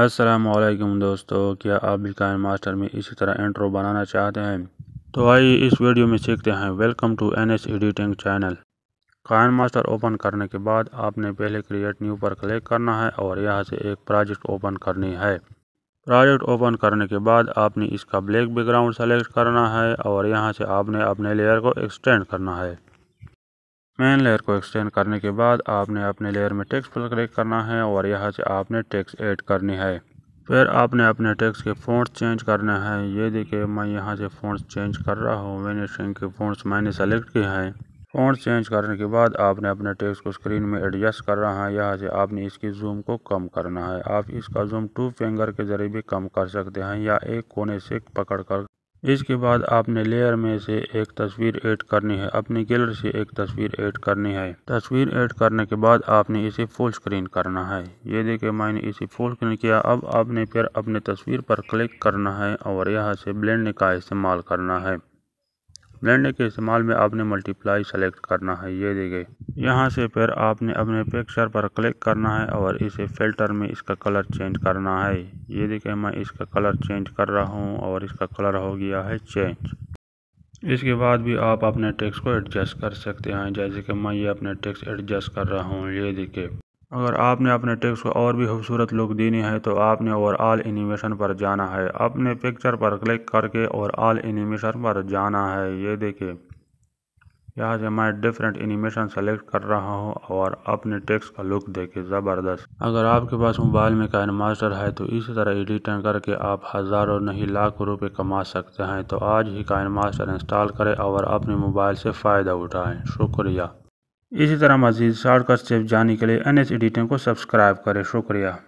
असलम दोस्तों क्या आप भी मास्टर में इसी तरह इंट्रो बनाना चाहते हैं तो आइए इस वीडियो में सीखते हैं welcome to N S editing channel Kine Master open करने के बाद आपने पहले क्रिएट न्यू पर क्लिक करना है और यहाँ से एक प्रोजेक्ट ओपन करनी है प्रोजेक्ट ओपन करने के बाद आपने इसका ब्लैक बैकग्राउंड सेलेक्ट करना है और यहाँ से आपने अपने लेयर को एक्सटेंड करना है मेन लेयर को एक्सटेंड करने के बाद आपने अपने लेयर में टेक्स्ट पर क्लिक करना है और यहाँ से आपने टेक्स्ट ऐड करनी है फिर आपने अपने टेक्स्ट के फ़ॉन्ट चेंज करना है ये देखिए मैं यहाँ से फोन चेंज कर रहा हूँ मैंने स्ट्रिंग के फ़ॉन्ट्स मैंने सेलेक्ट किए हैं फोन चेंज करने के बाद आपने अपने टेक्स को स्क्रीन में एडजस्ट कर रहा है यहाँ से आपने इसकी जूम को कम करना है आप इसका जूम टू फिंगर के ज़रिए भी कम कर सकते हैं या एक कोने से पकड़ कर इसके बाद आपने लेयर में से एक तस्वीर ऐड करनी है अपनी गैलरी से एक तस्वीर ऐड करनी है तस्वीर ऐड करने के बाद आपने इसे फुल स्क्रीन करना है ये देखिए मैंने इसे फुल स्क्रीन किया अब आपने फिर अपने तस्वीर पर क्लिक करना है और यहाँ से ब्लेंड का इस्तेमाल करना है लेने के इस्तेमाल में आपने मल्टीप्लाई सेलेक्ट करना है ये देखे यहाँ से फिर आपने अपने पिक्चर पर क्लिक करना है और इसे फिल्टर में इसका कलर चेंज करना है ये देखे मैं इसका कलर चेंज कर रहा हूँ और इसका कलर हो गया है चेंज इसके बाद भी आप अपने टेक्स्ट को एडजस्ट कर सकते हैं जैसे कि मैं ये अपने टेक्स्ट एडजस्ट कर रहा हूँ ये देखिए अगर आपने अपने टेक्स को और भी खूबसूरत लुक देनी है तो आपने ओवरऑल एनिमेशन पर जाना है अपने पिक्चर पर क्लिक करके ओवरऑल एनिमेशन पर जाना है ये देखिए यहाँ से मैं डिफरेंट एनिमेशन सेलेक्ट कर रहा हूँ और अपने टेक्स का लुक देखे ज़बरदस्त अगर आपके पास मोबाइल में काइन मास्टर है तो इसी तरह एडिटिंग करके आप हज़ारों नहीं लाखों रुपए कमा सकते हैं तो आज ही काइन मास्टर इंस्टॉल करें और अपने मोबाइल से फ़ायदा उठाएं शुक्रिया इसी तरह मज़ीद शॉर्टकट स्टेप जानने के लिए एन एच एडिटिंग को सब्सक्राइब करें शुक्रिया